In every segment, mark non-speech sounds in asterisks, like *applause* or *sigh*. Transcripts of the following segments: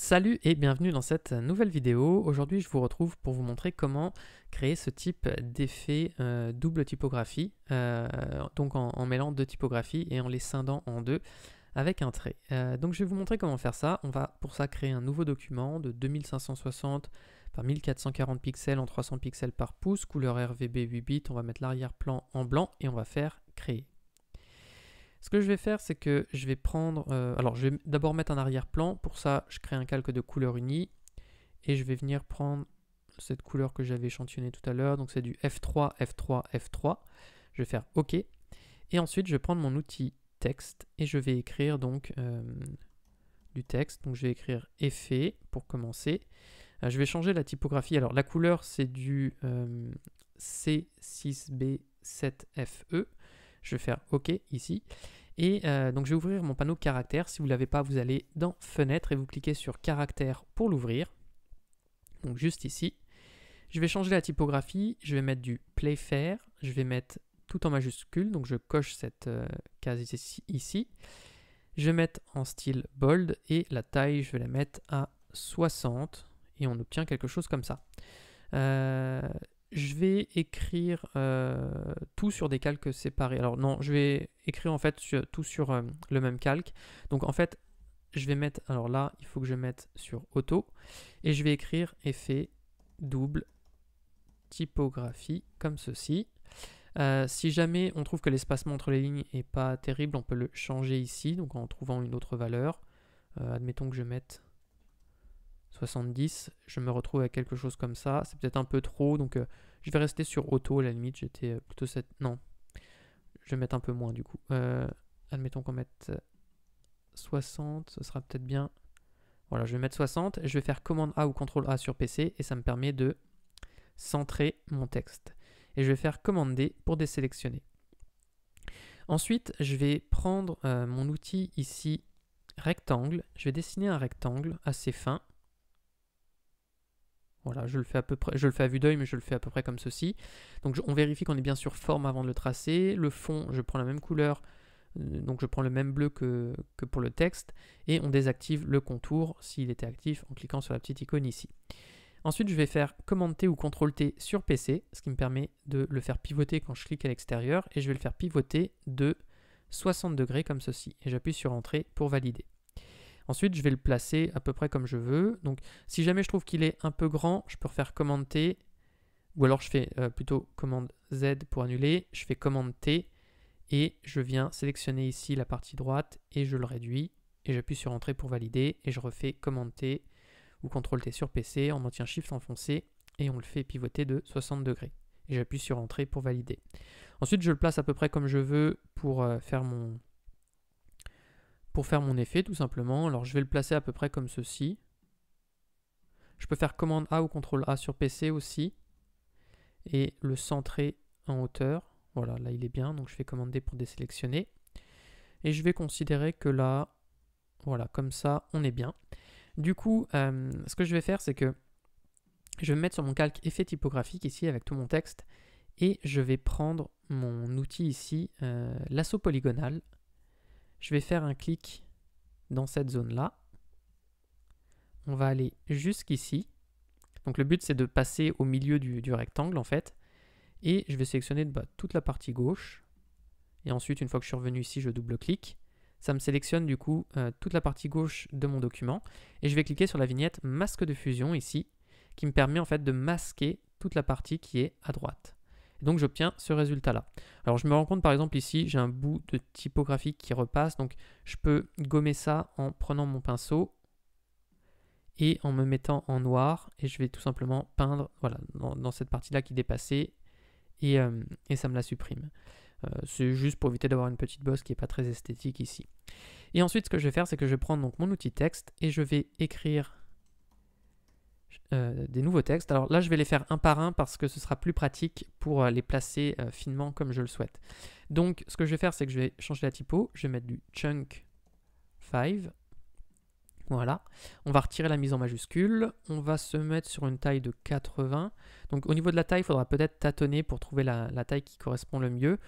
Salut et bienvenue dans cette nouvelle vidéo. Aujourd'hui je vous retrouve pour vous montrer comment créer ce type d'effet euh, double typographie, euh, donc en, mêlant deux typographies et en les scindant en deux avec un trait. Euh, donc je vais vous montrer comment faire ça. On va pour ça créer un nouveau document de 2560 par 1440 pixels en 300 pixels par pouce, couleur RVB 8 bits. On va mettre l'arrière-plan en blanc et on va faire créer. Ce que je vais faire, c'est que je vais prendre... Euh, alors, je vais d'abord mettre un arrière-plan. Pour ça, je crée un calque de couleur unie. Et je vais venir prendre cette couleur que j'avais échantillonnée tout à l'heure. Donc, c'est du F3, F3, F3. Je vais faire OK. Et ensuite, je vais prendre mon outil texte et je vais écrire donc euh, du texte. Donc, je vais écrire effet pour commencer. Euh, je vais changer la typographie. Alors, la couleur, c'est du C6B7FE. Je vais faire OK ici. Et euh, donc je vais ouvrir mon panneau caractère. Si vous l'avez pas, vous allez dans Fenêtre et vous cliquez sur Caractère pour l'ouvrir. Donc juste ici. Je vais changer la typographie. Je vais mettre du Playfair. Je vais mettre tout en majuscule. Donc je coche cette euh, case ici, Je vais mettre en style bold et la taille, je vais la mettre à 60 et on obtient quelque chose comme ça. Euh, je vais écrire euh, tout sur des calques séparés. Alors non, je vais écrire en fait tout sur euh, le même calque. Donc en fait, je vais mettre, alors là, il faut que je mette sur auto, et je vais écrire effet double typographie, comme ceci. Euh, si jamais on trouve que l'espacement entre les lignes n'est pas terrible, on peut le changer ici, donc en trouvant une autre valeur. admettons que je mette 70, je me retrouve à quelque chose comme ça. C'est peut-être un peu trop, donc euh, je vais rester sur auto à la limite. J'étais euh, plutôt cette. Non, je vais mettre un peu moins du coup. Euh, admettons qu'on mette 60, ce sera peut-être bien. Voilà, je vais mettre 60. Je vais faire commande A ou contrôle A sur PC et ça me permet de centrer mon texte. Et je vais faire commande D pour désélectionner. Ensuite, je vais prendre mon outil ici rectangle. Je vais dessiner un rectangle assez fin je le fais à peu près, je le fais à vue d'œil, mais je le fais à peu près comme ceci. Donc on vérifie qu'on est bien sur forme avant de le tracer. Le fond, je prends la même couleur, euh, donc je prends le même bleu que, pour le texte, et on désactive le contour s'il était actif en cliquant sur la petite icône ici. Ensuite, je vais faire commande T ou ctrl T sur PC, ce qui me permet de le faire pivoter quand je clique à l'extérieur, et je vais le faire pivoter de 60 degrés comme ceci, et j'appuie sur Entrée pour valider. Ensuite, je vais le placer à peu près comme je veux. Donc, si jamais je trouve qu'il est un peu grand, je peux refaire commande T. Ou alors, je fais euh, plutôt commande Z pour annuler. Je fais commande T. Et je viens sélectionner ici la partie droite et je le réduis. Et j'appuie sur Entrée pour valider. Et je refais commande T ou Contrôle T sur PC. On maintient Shift enfoncé et on le fait pivoter de 60 degrés. Et j'appuie sur Entrée pour valider. Ensuite, je le place à peu près comme je veux pour euh, faire mon, pour faire mon effet tout simplement. Alors je vais le placer à peu près comme ceci. Je peux faire commande A ou contrôle A sur PC aussi et le centrer en hauteur. Voilà, là il est bien, donc je fais commander D pour désélectionner. Et je vais considérer que là, voilà, comme ça, on est bien. Du coup, euh, ce que je vais faire, c'est que je vais me mettre sur mon calque effet typographique ici avec tout mon texte et je vais prendre mon outil ici, euh, l'assaut polygonal. Je vais faire un clic dans cette zone-là. On va aller jusqu'ici. Donc le but, c'est de passer au milieu du, rectangle, en fait. Et je vais sélectionner toute la partie gauche. Et ensuite, une fois que je suis revenu ici, je double-clique. Ça me sélectionne du coup euh, toute la partie gauche de mon document. Et je vais cliquer sur la vignette masque de fusion ici, qui me permet en fait de masquer toute la partie qui est à droite donc j'obtiens ce résultat-là. Alors je me rends compte par exemple ici, j'ai un bout de typographique qui repasse, donc je peux gommer ça en prenant mon pinceau et en me mettant en noir, et je vais tout simplement peindre voilà, dans, cette partie-là qui dépassait, euh, et, ça me la supprime. Euh, c'est juste pour éviter d'avoir une petite bosse qui n'est pas très esthétique ici. Et ensuite, ce que je vais faire, c'est que je vais prendre donc, mon outil texte et je vais écrire euh, des nouveaux textes. Alors là, je vais les faire un par un parce que ce sera plus pratique pour euh, les placer euh, finement comme je le souhaite. Donc, ce que je vais faire, c'est que je vais changer la typo. Je vais mettre du chunk 5. Voilà. On va retirer la mise en majuscule. On va se mettre sur une taille de 80. Donc, au niveau de la taille, il faudra peut-être tâtonner pour trouver la, taille qui correspond le mieux.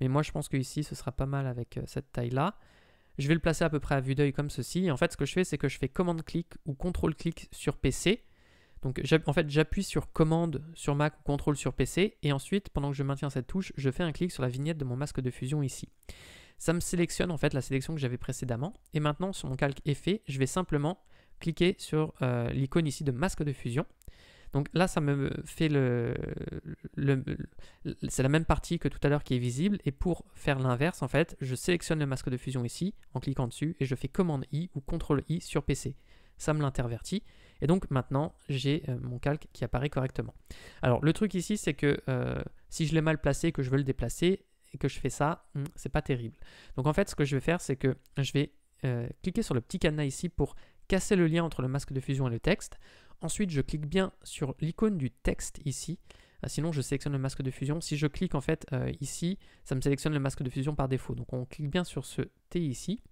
Mais moi, je pense qu'ici, ce sera pas mal avec cette taille-là. Je vais le placer à peu près à vue d'œil comme ceci. en fait, ce que je fais, c'est que je fais commande-clic ou contrôle-clic sur PC donc en fait, j'appuie sur commande sur Mac ou contrôle sur PC et ensuite, pendant que je maintiens cette touche, je fais un clic sur la vignette de mon masque de fusion ici. Ça me sélectionne en fait la sélection que j'avais précédemment et maintenant sur mon calque effet, je vais simplement cliquer sur euh, l'icône ici de masque de fusion. Donc là, ça me fait le, c'est la même partie que tout à l'heure qui est visible. Et pour faire l'inverse, en fait, je sélectionne le masque de fusion ici en cliquant dessus et je fais commande I ou contrôle I sur PC. Ça me l'intervertit. Et donc maintenant, j'ai euh, mon calque qui apparaît correctement. Alors le truc ici, c'est que euh, si je l'ai mal placé que je veux le déplacer, et que je fais ça, hmm, c'est pas terrible. Donc en fait, ce que je vais faire, c'est que je vais euh, cliquer sur le petit cadenas ici pour casser le lien entre le masque de fusion et le texte. Ensuite, je clique bien sur l'icône du texte ici. Ah, sinon, je sélectionne le masque de fusion. Si je clique en fait ici, ça me sélectionne le masque de fusion par défaut. Donc on clique bien sur ce T ici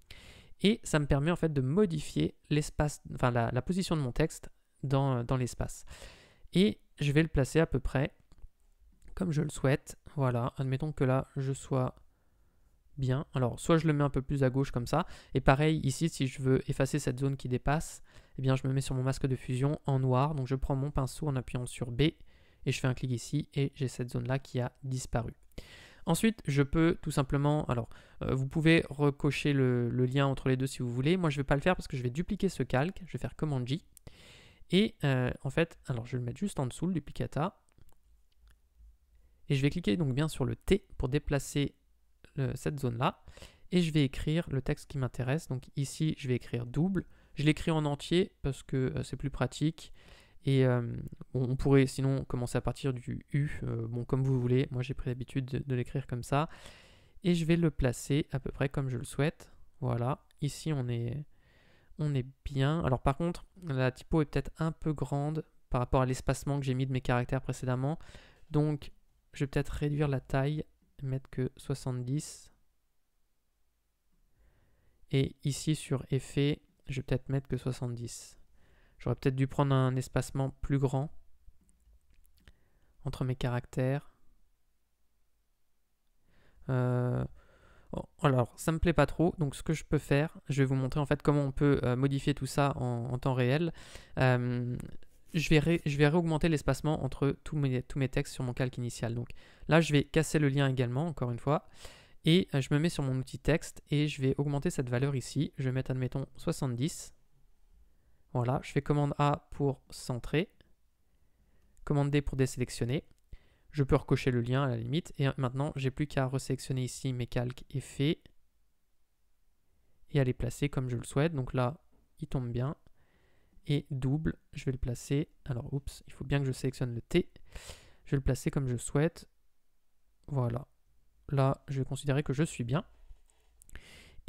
et ça me permet en fait de modifier l'espace, enfin la, position de mon texte dans, euh, dans l'espace. Et je vais le placer à peu près comme je le souhaite. Voilà, admettons que là je sois bien. Alors soit je le mets un peu plus à gauche comme ça, et pareil ici si je veux effacer cette zone qui dépasse, eh bien je me mets sur mon masque de fusion en noir, donc je prends mon pinceau en appuyant sur B, et je fais un clic ici, et j'ai cette zone là qui a disparu. Ensuite, je peux tout simplement... Alors, euh, vous pouvez recocher le, lien entre les deux si vous voulez. Moi, je ne vais pas le faire parce que je vais dupliquer ce calque. Je vais faire command J. Et euh, en fait, alors je vais le mettre juste en dessous, le duplicata. Et je vais cliquer donc bien sur le T pour déplacer cette zone-là. Et je vais écrire le texte qui m'intéresse. Donc ici, je vais écrire double. Je l'écris en entier parce que euh, c'est plus pratique. Et euh, on pourrait sinon commencer à partir du U, euh, bon comme vous voulez, moi j'ai pris l'habitude de, l'écrire comme ça. Et je vais le placer à peu près comme je le souhaite. Voilà, ici on est, on est bien. Alors par contre, la typo est peut-être un peu grande par rapport à l'espacement que j'ai mis de mes caractères précédemment. Donc je vais peut-être réduire la taille, mettre que 70. Et ici sur effet, je vais peut-être mettre que 70. J'aurais peut-être dû prendre un espacement plus grand entre mes caractères. Euh, oh, alors, ça me plaît pas trop, donc ce que je peux faire, je vais vous montrer en fait comment on peut euh, modifier tout ça en, temps réel. Euh, je vais, je vais réaugmenter l'espacement entre tous mes, tous mes textes sur mon calque initial. Donc là, je vais casser le lien également, encore une fois, et je me mets sur mon outil texte et je vais augmenter cette valeur ici. Je vais mettre, admettons, 70. Voilà, je fais commande A pour centrer, commande D pour désélectionner. Je peux recocher le lien à la limite. Et maintenant, j'ai plus qu'à resélectionner ici mes calques effets et à les placer comme je le souhaite. Donc là, il tombe bien. Et double, je vais le placer. Alors, oups, il faut bien que je sélectionne le T. Je vais le placer comme je souhaite. Voilà. Là, je vais considérer que je suis bien.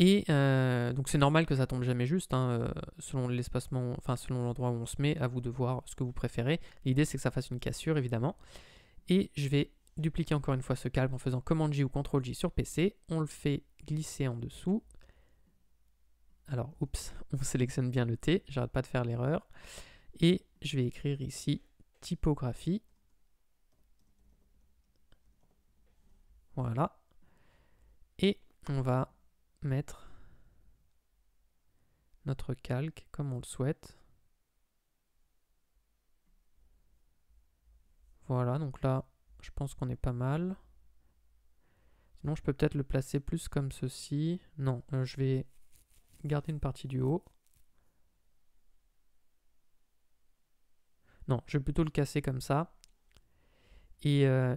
Et euh, donc c'est normal que ça tombe jamais juste, hein, euh, selon l'espacement, enfin selon l'endroit où on se met, à vous de voir ce que vous préférez. L'idée c'est que ça fasse une cassure évidemment. Et je vais dupliquer encore une fois ce calque en faisant Command J ou Ctrl J sur PC. On le fait glisser en dessous. Alors oups, *laughs* on sélectionne bien le T, j'arrête pas de faire l'erreur. Et je vais écrire ici typographie. Voilà. Et on va mettre notre calque comme on le souhaite. Voilà, donc là, je pense qu'on est pas mal. Sinon, je peux peut-être le placer plus comme ceci. Non, euh, je vais garder une partie du haut. Non, je vais plutôt le casser comme ça. Et, euh,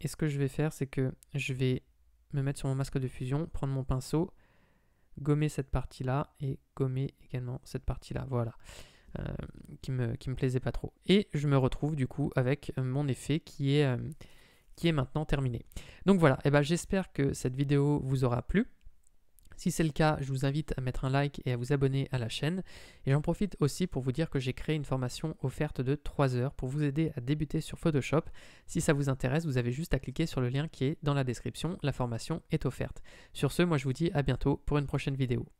et ce que je vais faire, c'est que je vais me mettre sur mon masque de fusion, prendre mon pinceau, gommer cette partie-là et gommer également cette partie-là. Voilà. Euh, qui, me, qui me plaisait pas trop. Et je me retrouve du coup avec euh, mon effet qui est, euh, qui est maintenant terminé. Donc voilà, eh ben, j'espère que cette vidéo vous aura plu. Si c'est le cas, je vous invite à mettre un like et à vous abonner à la chaîne. Et j'en profite aussi pour vous dire que j'ai créé une formation offerte de 3 heures pour vous aider à débuter sur Photoshop. Si ça vous intéresse, vous avez juste à cliquer sur le lien qui est dans la description. La formation est offerte. Sur ce, moi je vous dis à bientôt pour une prochaine vidéo.